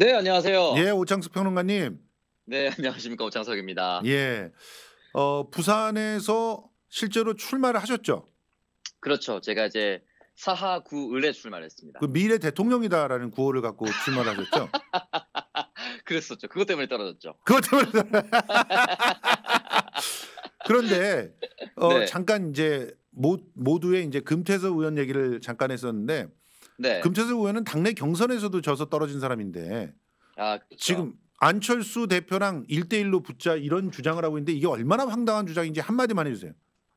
네, 안녕하세요. 예, 오창석 평론가님. 네, 안녕하십니까 오창석입니다. 예. 어, 부산에서 실제로 출마를 하셨죠? 그렇죠. 제가 이제 사하구 을에 출마했습니다. 그 미래 대통령이다라는 구호를 갖고 출마 하셨죠? 그랬었죠. 그것 때문에 떨어졌죠. 그것 때문에 그런데 어, 네. 잠깐 이제 모, 모두의 이제 금태섭 의원 얘기를 잠깐 했었는데 네. 금태섭 의원은 당내 경선에서도 져서 떨어진 사람인데 아, 그렇죠. 지금 안철수 대표랑 일대일로 붙자 이런 주장을 하고 있는데 이게 얼마나 황당한 주장인지 한마디만 해주세요.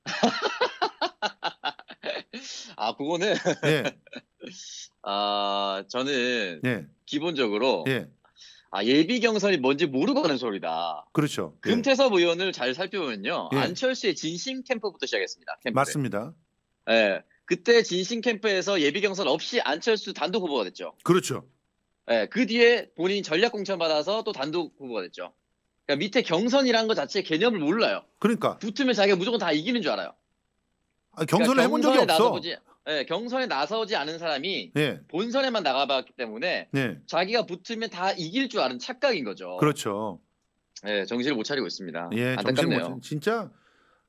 아 그거는 네. 아 저는 네. 기본적으로 네. 아 예비 경선이 뭔지 모르고 는 소리다. 그렇죠. 금태섭 의원을 잘 살펴보면요 안철수의 진심 캠프부터 시작했습니다. 캠프를. 맞습니다. 예. 네. 그때 진심 캠프에서 예비 경선 없이 안철수 단독 후보가 됐죠. 그렇죠. 예, 그 뒤에 본인이 전략 공천 받아서 또 단독 후보가 됐죠. 그러니까 밑에 경선이라는 것 자체 개념을 몰라요. 그러니까 붙으면 자기가 무조건 다 이기는 줄 알아요. 아, 경선을 그러니까 해본 적이 그러니까 없어. 나서보지, 예, 경선에 나서지 않은 사람이 예. 본선에만 나가봤기 때문에 예. 자기가 붙으면 다 이길 줄 아는 착각인 거죠. 그렇죠. 예, 정신을 못 차리고 있습니다. 예, 안타깝네요. 못 차리- 진짜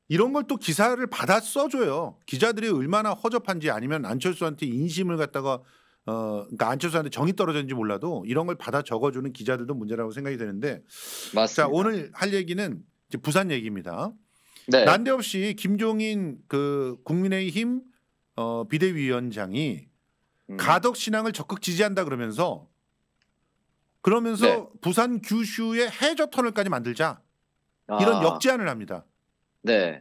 이런 걸 또 기사를 받아 써줘요. 기자들이 얼마나 허접한지 아니면 안철수한테 인심을 갖다가 어, 그러니까 안철수한테 정이 떨어졌는지 몰라도 이런 걸 받아 적어주는 기자들도 문제라고 생각이 되는데. 맞습니다. 자 오늘 할 얘기는 이제 부산 얘기입니다. 네. 난데없이 김종인 그 국민의힘 어, 비대위원장이 음. 가덕 신앙을 적극 지지한다 그러면서 그러면서 네. 부산 규슈의 해저 터널까지 만들자 아. 이런 아. 역제안을 합니다. 네.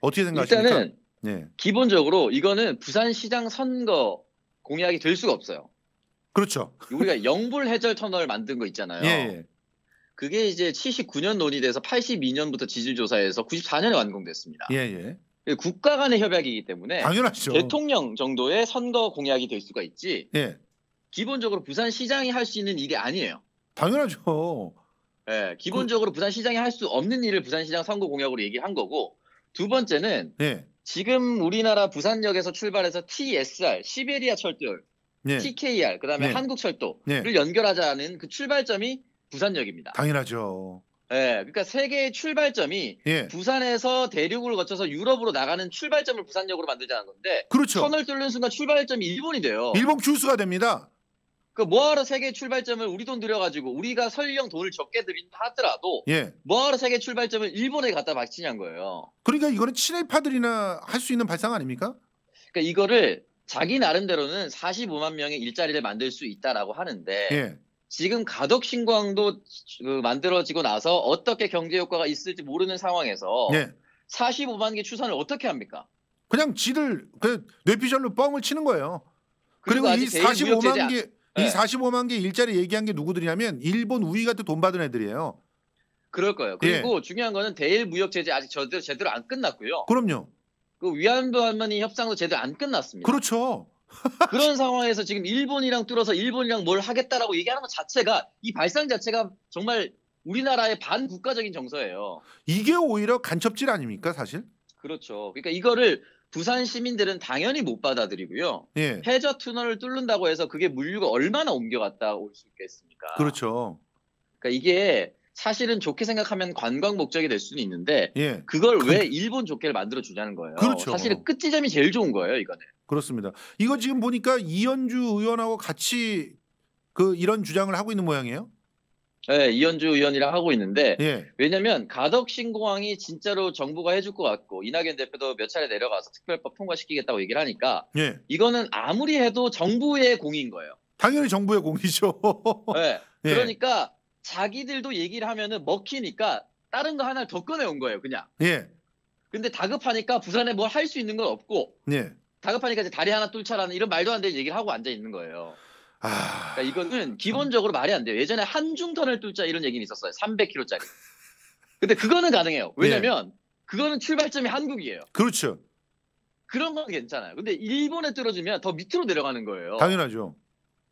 어떻게 생각하십니까? 일단은 예. 기본적으로 이거는 부산시장 선거 공약이 될 수가 없어요. 그렇죠. 우리가 영불 해절 터널 만든 거 있잖아요. 예. 예. 그게 이제 79년 논의돼서 82년부터 지질 조사에서 94년에 완공됐습니다. 예, 예, 예. 국가 간의 협약이기 때문에 당연하죠. 대통령 정도의 선거 공약이 될 수가 있지. 예. 기본적으로 부산 시장이 할 수 있는 일이 아니에요. 당연하죠. 예, 기본적으로 부산 시장이 할 수 없는 일을 부산 시장 선거 공약으로 얘기한 거고 두 번째는 예. 지금 우리나라 부산역에서 출발해서 TSR 시베리아 철도열, 예. 네. TKR 그다음에 예. 네. 한국철도를 연결하자는 그 출발점이 부산역입니다. 당연하죠. 예, 그러니까 세계의 출발점이 예. 부산에서 대륙을 거쳐서 유럽으로 나가는 출발점을 부산역으로 만들자는 건데 그렇죠. 선을 뚫는 순간 출발점이 일본이 돼요. 일본 규수가 됩니다. 그 뭐하러 세계 출발점을 우리 돈 들여가지고 우리가 설령 돈을 적게 들인다 하더라도 예. 뭐하러 세계 출발점을 일본에 갖다 바치냐는 거예요. 그러니까 이거는 친일파들이나 할 수 있는 발상 아닙니까? 그러니까 이거를 자기 나름대로는 45만 명의 일자리를 만들 수 있다라고 하는데 예. 지금 가덕 신광도 그 만들어지고 나서 어떻게 경제 효과가 있을지 모르는 상황에서 예. 45만 개 추산을 어떻게 합니까? 그냥 지들 그 뇌피셜로 뻥을 치는 거예요. 그리고, 그리고 이 45만 개이 45만 예. 개 일자리 얘기한 게 누구들이냐면 일본 우위 같은 돈 받은 애들이에요. 그럴 거예요. 그리고 예. 중요한 거는 대일 무역 제재 아직 제대로, 제대로 안 끝났고요. 그럼요. 그 위안부 할머니 협상도 제대로 안 끝났습니다. 그렇죠. 그런 상황에서 지금 일본이랑 뚫어서 일본이랑 뭘 하겠다라고 얘기하는 것 자체가 이 발상 자체가 정말 우리나라의 반국가적인 정서예요. 이게 오히려 간첩질 아닙니까 사실? 그렇죠. 그러니까 이거를 부산 시민들은 당연히 못 받아들이고요. 예. 해저 터널을 뚫는다고 해서 그게 물류가 얼마나 옮겨갔다 올 수 있겠습니까? 그렇죠. 그러니까 이게 사실은 좋게 생각하면 관광 목적이 될 수는 있는데 예. 그걸 그... 왜 그 일본 좋게를 만들어 주자는 거예요. 그렇죠. 사실은 끝지점이 제일 좋은 거예요, 이거는. 그렇습니다. 이거 지금 보니까 이현주 의원하고 같이 그 이런 주장을 하고 있는 모양이에요. 네, 이현주 의원이랑 하고 있는데 예. 왜냐하면 가덕 신공항이 진짜로 정부가 해줄 것 같고 이낙연 대표도 몇 차례 내려가서 특별법 통과시키겠다고 얘기를 하니까 예. 이거는 아무리 해도 정부의 공인 거예요. 당연히 정부의 공이죠. 네, 그러니까 예. 자기들도 얘기를 하면은 먹히니까 다른 거 하나를 더 꺼내온 거예요, 그냥. 예. 근데 다급하니까 부산에 뭘 할 수 있는 건 없고 예. 다급하니까 이제 다리 하나 뚫자라는 이런 말도 안 되는 얘기를 하고 앉아 있는 거예요. 아. 그러니까 이거는 기본적으로 말이 안 돼요. 예전에 한중턴을 뚫자 이런 얘기는 있었어요. 300km짜리. 근데 그거는 가능해요. 네. 왜냐면 네. 그거는 출발점이 한국이에요. 그렇죠. 그런 건 괜찮아요. 근데 일본에 떨어지면더 밑으로 내려가는 거예요. 당연하죠.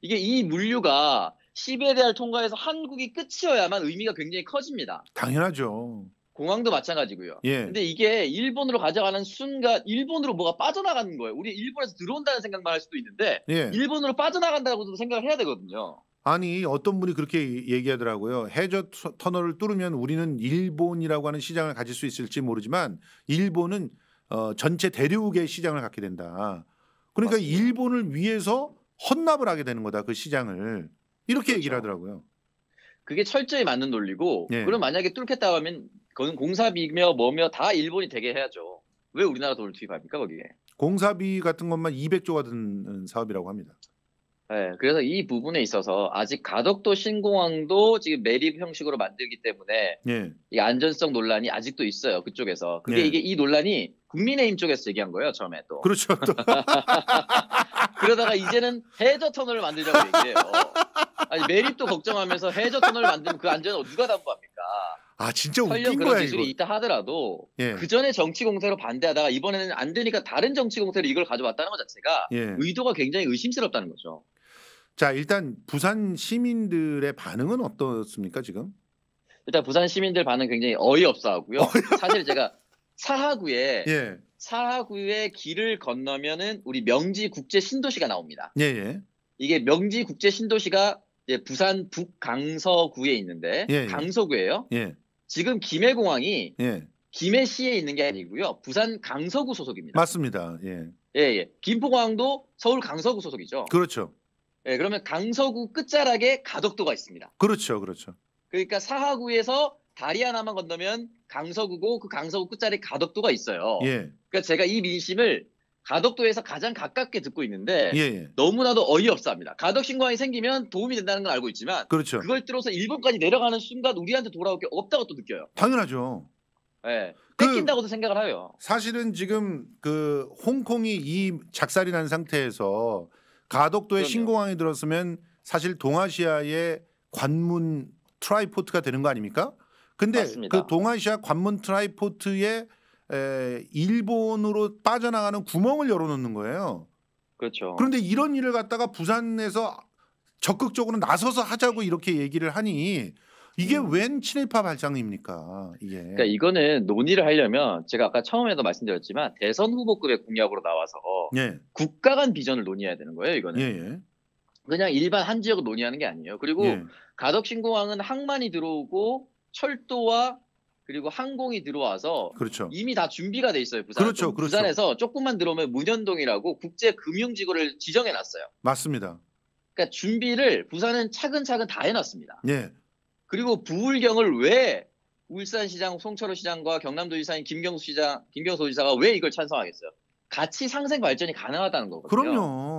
이게 이 물류가 시베리아를 통과해서 한국이 끝이어야만 의미가 굉장히 커집니다. 당연하죠. 공항도 마찬가지고요. 예. 근데 이게 일본으로 가져가는 순간 일본으로 뭐가 빠져나가는 거예요. 우리 일본에서 들어온다는 생각만 할 수도 있는데 예. 일본으로 빠져나간다고도 생각을 해야 되거든요. 아니 어떤 분이 그렇게 얘기하더라고요. 해저 터널을 뚫으면 우리는 일본이라고 하는 시장을 가질 수 있을지 모르지만 일본은 어, 전체 대륙의 시장을 갖게 된다. 그러니까 맞습니다. 일본을 위해서 헌납을 하게 되는 거다 그 시장을 이렇게 그렇죠. 얘기를 하더라고요. 그게 철저히 맞는 논리고 예. 그럼 만약에 뚫겠다 하면 그건 공사비며 뭐며 다 일본이 되게 해야죠. 왜 우리나라 돈을 투입합니까 거기에? 공사비 같은 것만 200조가 든 사업이라고 합니다. 네, 그래서 이 부분에 있어서 아직 가덕도 신공항도 지금 매립 형식으로 만들기 때문에 예. 이 안전성 논란이 아직도 있어요 그쪽에서. 근데 예. 이게 이 논란이 국민의힘 쪽에서 얘기한 거예요 처음에 또. 그렇죠. 또. 그러다가 이제는 해저 터널을 만들자고 얘기해요. 아니 매립도 걱정하면서 해저 터널을 만들면 그 안전을 누가 담보합니까? 아 진짜 웃긴 그런 거야 기술이 이거. 있다 하더라도 예. 그 전에 정치 공세로 반대하다가 이번에는 안 되니까 다른 정치 공세로 이걸 가져왔다는 것 자체가 예. 의도가 굉장히 의심스럽다는 거죠. 자 일단 부산 시민들의 반응은 어떻습니까 지금? 일단 부산 시민들 반응 굉장히 어이없어하고요. 사실 제가 사하구에 예. 사하구의 길을 건너면은 우리 명지 국제 신도시가 나옵니다. 예예. 예. 이게 명지 국제 신도시가 부산 북 강서구에 있는데 예, 예. 강서구예요. 예. 지금 김해공항이 예. 김해시에 있는 게 아니고요. 부산 강서구 소속입니다. 맞습니다. 예. 예, 예. 김포공항도 서울 강서구 소속이죠. 그렇죠. 예, 그러면 강서구 끝자락에 가덕도가 있습니다. 그렇죠. 그렇죠. 그러니까 사하구에서 다리 하나만 건너면 강서구고 그 강서구 끝자락에 가덕도가 있어요. 예. 그러니까 제가 이 민심을 가덕도에서 가장 가깝게 듣고 있는데 예. 예. 너무나도 어이없습니다. 가덕 신광이 생기면 도움이 된다는 걸 알고 있지만 그렇죠. 그걸 들어서 일본까지 내려가는 순간 우리한테 돌아올 게 없다고 또 느껴요. 당연하죠. 예. 네. 뺏긴다고도 생각을 해요. 사실은 지금 그 홍콩이 이 작살이 난 상태에서 가덕도에 신공항이 들었으면 사실 동아시아의 관문 트라이포트가 되는 거 아닙니까? 근데 맞습니다. 그 동아시아 관문 트라이포트의 에, 일본으로 빠져나가는 구멍을 열어놓는 거예요. 그렇죠. 그런데 이런 일을 갖다가 부산에서 적극적으로 나서서 하자고 이렇게 얘기를 하니 이게 음. 웬 친일파 발상입니까? 이게. 그러니까 이거는 논의를 하려면 제가 아까 처음에도 말씀드렸지만 대선 후보급의 공약으로 나와서 예. 국가 간 비전을 논의해야 되는 거예요. 이거는. 예예. 예. 그냥 일반 한 지역을 논의하는 게 아니에요. 그리고 예. 가덕신공항은 항만이 들어오고 철도와 그리고 항공이 들어와서 그렇죠. 이미 다 준비가 돼 있어요 부산. 그렇죠, 그렇죠. 부산에서 조금만 들어오면 문현동이라고 국제 금융지구를 지정해 놨어요. 맞습니다. 그러니까 준비를 부산은 차근차근 다 해놨습니다. 예. 그리고 부울경을 왜 울산시장 송철호 시장과 경남도지사인 김경수 시장 김경수 지사가 왜 이걸 찬성하겠어요? 같이 상생 발전이 가능하다는 거거든요. 그럼요.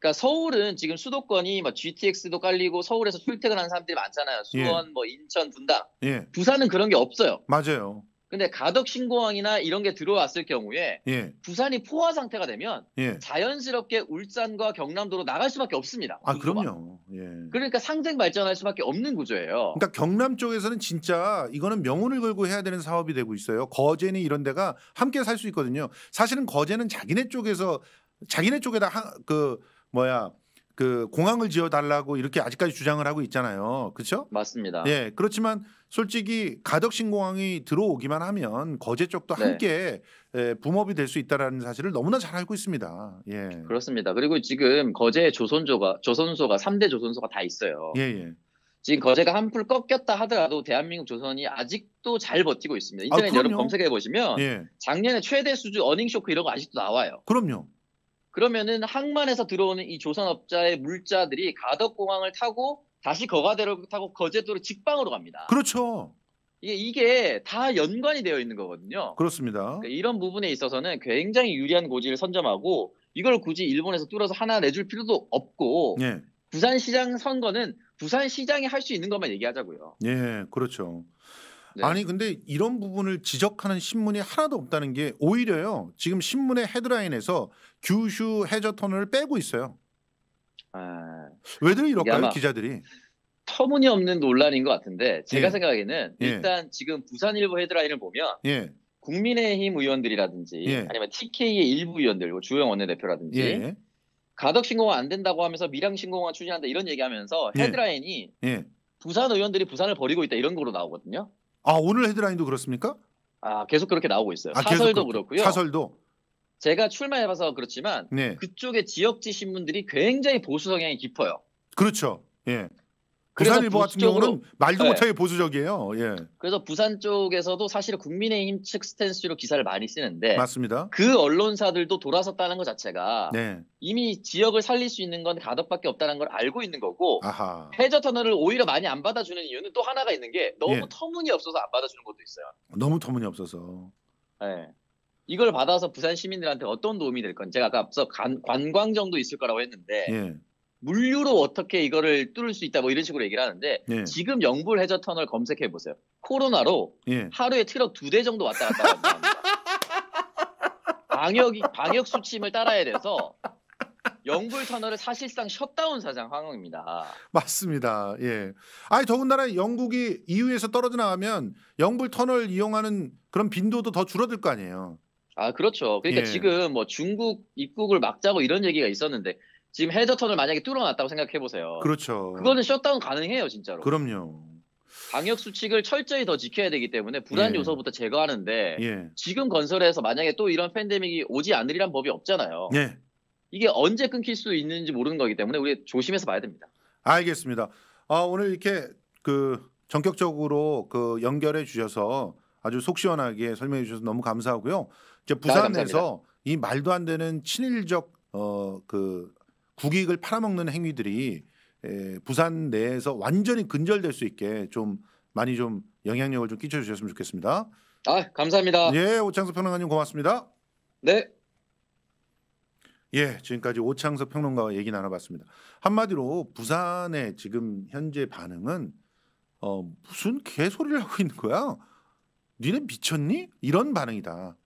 그러니까 서울은 지금 수도권이 뭐 GTX도 깔리고 서울에서 출퇴근하는 사람들이 많잖아요. 예. 수원, 예. 뭐 인천, 분당. 예. 부산은 그런 게 없어요. 맞아요. 근데 가덕 신공항이나 이런 게 들어왔을 경우에 예. 부산이 포화 상태가 되면 예. 자연스럽게 울산과 경남도로 나갈 수밖에 없습니다. 아 구조가. 그럼요. 예. 그러니까 상생 발전할 수밖에 없는 구조예요. 그러니까 경남 쪽에서는 진짜 이거는 명운을 걸고 해야 되는 사업이 되고 있어요. 거제니 이런 데가 함께 살 수 있거든요. 사실은 거제는 자기네 쪽에서 자기네 쪽에다 하, 그 뭐야 그 공항을 지어달라고 이렇게 아직까지 주장을 하고 있잖아요. 그렇죠? 맞습니다. 예, 그렇지만 솔직히 가덕신공항이 들어오기만 하면 거제 쪽도 네. 함께 예, 붐업이 될 수 있다라는 사실을 너무나 잘 알고 있습니다. 예, 그렇습니다. 그리고 지금 거제 조선조가 조선소가 삼대 조선소가 다 있어요. 예, 예. 지금 거제가 한풀 꺾였다 하더라도 대한민국 조선이 아직도 잘 버티고 있습니다. 아, 인터넷 아, 여러분 검색해 보시면 예. 작년에 최대 수주 어닝 쇼크 이런 거 아직도 나와요. 그럼요. 그러면은 항만에서 들어오는 이 조선업자의 물자들이 가덕공항을 타고 다시 거가대로 타고 거제도로 직방으로 갑니다. 그렇죠. 이게, 이게 다 연관이 되어 있는 거거든요. 그렇습니다. 그러니까 이런 부분에 있어서는 굉장히 유리한 고지를 선점하고 이걸 굳이 일본에서 뚫어서 하나 내줄 필요도 없고 예. 부산시장 선거는 부산시장이 할 수 있는 것만 얘기하자고요. 예, 그렇죠. 네. 아니 근데 이런 부분을 지적하는 신문이 하나도 없다는 게 오히려요. 지금 신문의 헤드라인에서 규슈 해저 터널을 빼고 있어요. 아... 왜들 이럴까요 기자들이? 터무니없는 논란인 것 같은데 제가 예. 생각하기에는 예. 일단 예. 지금 부산일보 헤드라인을 보면 예. 국민의힘 의원들이라든지 예. 아니면 TK의 일부 의원들, 뭐 주호영 원내대표라든지 예. 가덕 신공화 안 된다고 하면서 밀양 신공화 추진한다 이런 얘기하면서 헤드라인이 부산 의원들이 부산을 버리고 있다 이런 거로 나오거든요. 아 오늘 헤드라인도 그렇습니까? 아 계속 그렇게 나오고 있어요. 아, 사설도 그렇고요. 사설도 제가 출마해봐서 그렇지만 네. 그쪽의 지역지 신문들이 굉장히 보수 성향이 깊어요. 그렇죠. 예. 부산일보 같은 경우는 말도 네. 못하게 보수적이에요. 예. 그래서 부산 쪽에서도 사실 국민의힘 측 스탠스로 기사를 많이 쓰는데 맞습니다. 그 언론사들도 돌아섰다는 것 자체가 네. 이미 지역을 살릴 수 있는 건 가덕밖에 없다는 걸 알고 있는 거고 아하. 해저 터널을 오히려 많이 안 받아주는 이유는 또 하나가 있는 게 너무 예. 터무니없어서 안 받아주는 것도 있어요. 너무 터무니없어서. 네. 이걸 받아서 부산 시민들한테 어떤 도움이 될 건지 제가 아까 앞서 관, 광정도 있을 거라고 했는데 예. 물류로 어떻게 이거를 뚫을 수 있다 뭐 이런 식으로 얘기를 하는데 예. 지금 영불 해저 터널 검색해 보세요. 코로나로 예. 하루에 트럭 두 대 정도 왔다 갔다 합니다. 방역이 방역 수칙을 따라야 돼서 영불 터널을 사실상 셧다운 사장 황황입니다 맞습니다. 예. 아니 더군다나 영국이 EU에서 떨어져 나가면 영불 터널 이용하는 그런 빈도도 더 줄어들 거 아니에요. 아 그렇죠. 그러니까 예. 지금 뭐 중국 입국을 막자고 이런 얘기가 있었는데 지금 헤저턴을 만약에 뚫어놨다고 생각해 보세요. 그렇죠. 그거는 셧다운 가능해요, 진짜로. 그럼요. 방역 수칙을 철저히 더 지켜야 되기 때문에 불안 예. 요소부터 제거하는데 예. 지금 건설에서 만약에 또 이런 팬데믹이 오지 않으리란 법이 없잖아요. 예. 이게 언제 끊길 수 있는지 모르는 거기 때문에 우리 조심해서 봐야 됩니다. 알겠습니다. 아, 오늘 이렇게 그 전격적으로 그 연결해 주셔서 아주 속 시원하게 설명해 주셔서 너무 감사하고요. 이제 아, 부산에서 이 말도 안 되는 친일적 어그 국익을 팔아먹는 행위들이 에, 부산 내에서 완전히 근절될 수 있게 좀 많이 좀 영향력을 좀 끼쳐 주셨으면 좋겠습니다. 아, 감사합니다. 예, 오창석 평론가님 고맙습니다. 네. 예, 지금까지 오창석 평론가와 얘기 나눠봤습니다. 한마디로 부산의 지금 현재 반응은 어, 무슨 개소리를 하고 있는 거야? 니네 미쳤니? 이런 반응이다.